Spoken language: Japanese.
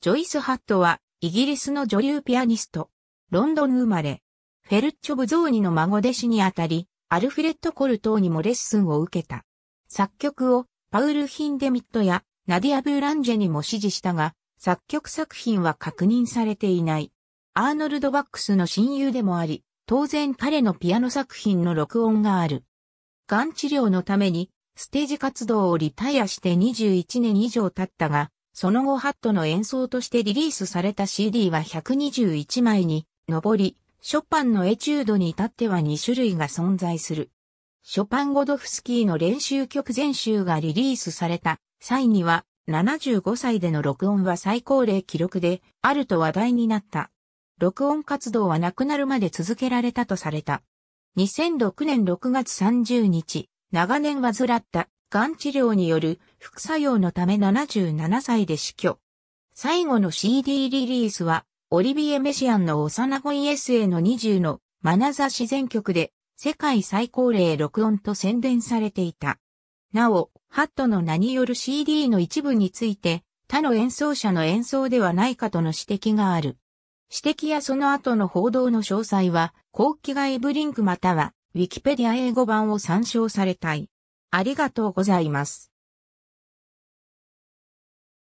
ジョイス・ハットは、イギリスの女流ピアニスト。ロンドン生まれ。フェルッチョ・ブゾーニの孫弟子にあたり、アルフレッド・コルトーにもレッスンを受けた。作曲を、パウル・ヒンデミットや、ナディア・ブーランジェにも指示したが、作曲作品は確認されていない。アーノルド・バックスの親友でもあり、当然彼のピアノ作品の録音がある。癌治療のために、ステージ活動をリタイアして21年以上経ったが、その後ハットの演奏としてリリースされた CD は121枚に上り、ショパンのエチュードに至っては2種類が存在する。ショパンゴドフスキーの練習曲全集がリリースされた際には75歳での録音は最高齢記録であると話題になった。録音活動はなくなるまで続けられたとされた。2006年6月30日、長年患ったがん治療による副作用のため77歳で死去。最後の CD リリースは、オリビエ・メシアンの幼子イエスへの20のマナザ自然曲で、世界最高齢録音と宣伝されていた。なお、ハットの名による CD の一部について、他の演奏者の演奏ではないかとの指摘がある。指摘やその後の報道の詳細は、後期外ブリンクまたは、ウィキペディア英語版を参照されたい。ありがとうございます。